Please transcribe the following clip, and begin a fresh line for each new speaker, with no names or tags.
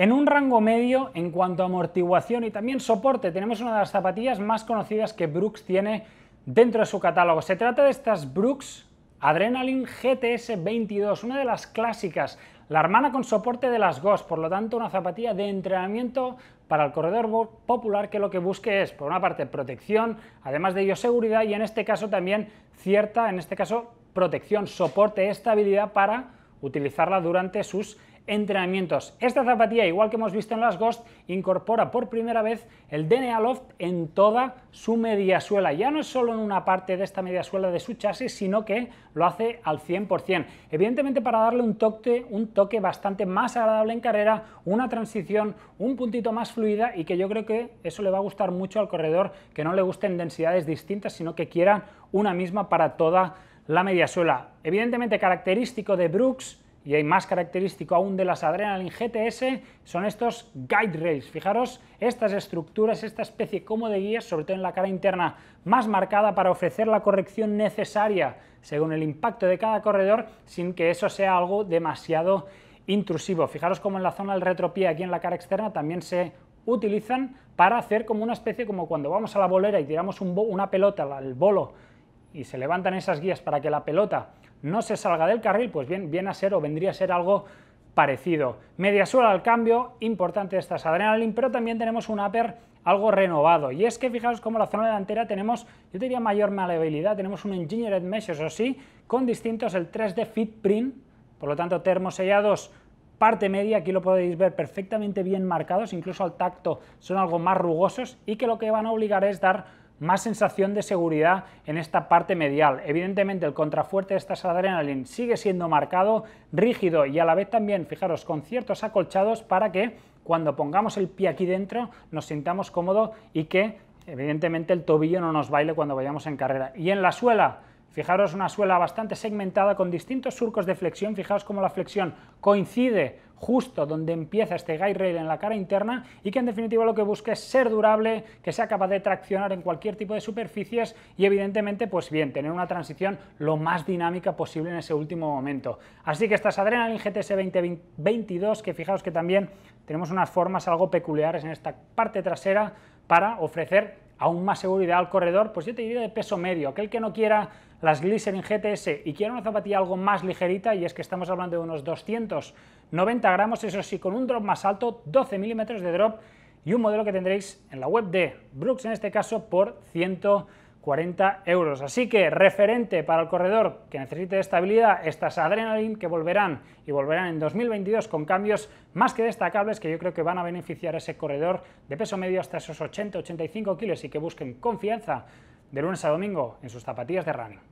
En un rango medio en cuanto a amortiguación y también soporte, tenemos una de las zapatillas más conocidas que Brooks tiene dentro de su catálogo. Se trata de estas Brooks Adrenaline GTS 22, una de las clásicas, la hermana con soporte de las GOS, por lo tanto una zapatilla de entrenamiento para el corredor popular que lo que busque es, por una parte, protección, además de ello seguridad y en este caso también cierta, en este caso, protección, soporte, estabilidad para utilizarla durante sus entrenamientos. Esta zapatilla, igual que hemos visto en las Ghost, incorpora por primera vez el DNA Loft en toda su mediasuela. Ya no es solo en una parte de esta mediasuela de su chasis, sino que lo hace al 100%. Evidentemente para darle un toque, un toque bastante más agradable en carrera, una transición un puntito más fluida y que yo creo que eso le va a gustar mucho al corredor, que no le gusten densidades distintas, sino que quieran una misma para toda la mediasuela. Evidentemente característico de Brooks, y hay más característico aún de las Adrenalin GTS, son estos guide rails. Fijaros, estas estructuras, esta especie como de guía, sobre todo en la cara interna, más marcada para ofrecer la corrección necesaria según el impacto de cada corredor, sin que eso sea algo demasiado intrusivo. Fijaros como en la zona del retropié, aquí en la cara externa, también se utilizan para hacer como una especie como cuando vamos a la bolera y tiramos una pelota al bolo y se levantan esas guías para que la pelota no se salga del carril, pues bien, viene a ser o vendría a ser algo parecido. Media suela al cambio, importante estas Adrenalin, pero también tenemos un upper algo renovado. Y es que fijaos como la zona delantera tenemos, yo diría mayor maleabilidad, tenemos un Engineered Mesh, eso sí, con distintos el 3D Fit Print, por lo tanto termosellados parte media, aquí lo podéis ver perfectamente bien marcados, incluso al tacto son algo más rugosos y que lo que van a obligar es dar más sensación de seguridad en esta parte medial. Evidentemente el contrafuerte de estas adrenalina sigue siendo marcado, rígido y a la vez también, fijaros, con ciertos acolchados para que cuando pongamos el pie aquí dentro nos sintamos cómodos y que evidentemente el tobillo no nos baile cuando vayamos en carrera. Y en la suela, fijaros una suela bastante segmentada con distintos surcos de flexión, fijaros cómo la flexión coincide justo donde empieza este guide rail en la cara interna y que en definitiva lo que busca es ser durable, que sea capaz de traccionar en cualquier tipo de superficies y evidentemente pues bien, tener una transición lo más dinámica posible en ese último momento. Así que estas Adrenaline GTS 2022 que fijaos que también tenemos unas formas algo peculiares en esta parte trasera para ofrecer aún más seguridad al corredor, pues yo te diría de peso medio, aquel que no quiera las Glycerin GTS y quiero una zapatilla algo más ligerita y es que estamos hablando de unos 290 gramos, eso sí, con un drop más alto, 12 milímetros de drop y un modelo que tendréis en la web de Brooks, en este caso por 140 euros. Así que referente para el corredor que necesite estabilidad, estas Adrenaline que volverán y volverán en 2022 con cambios más que destacables que yo creo que van a beneficiar a ese corredor de peso medio hasta esos 80-85 kilos y que busquen confianza de lunes a domingo en sus zapatillas de running.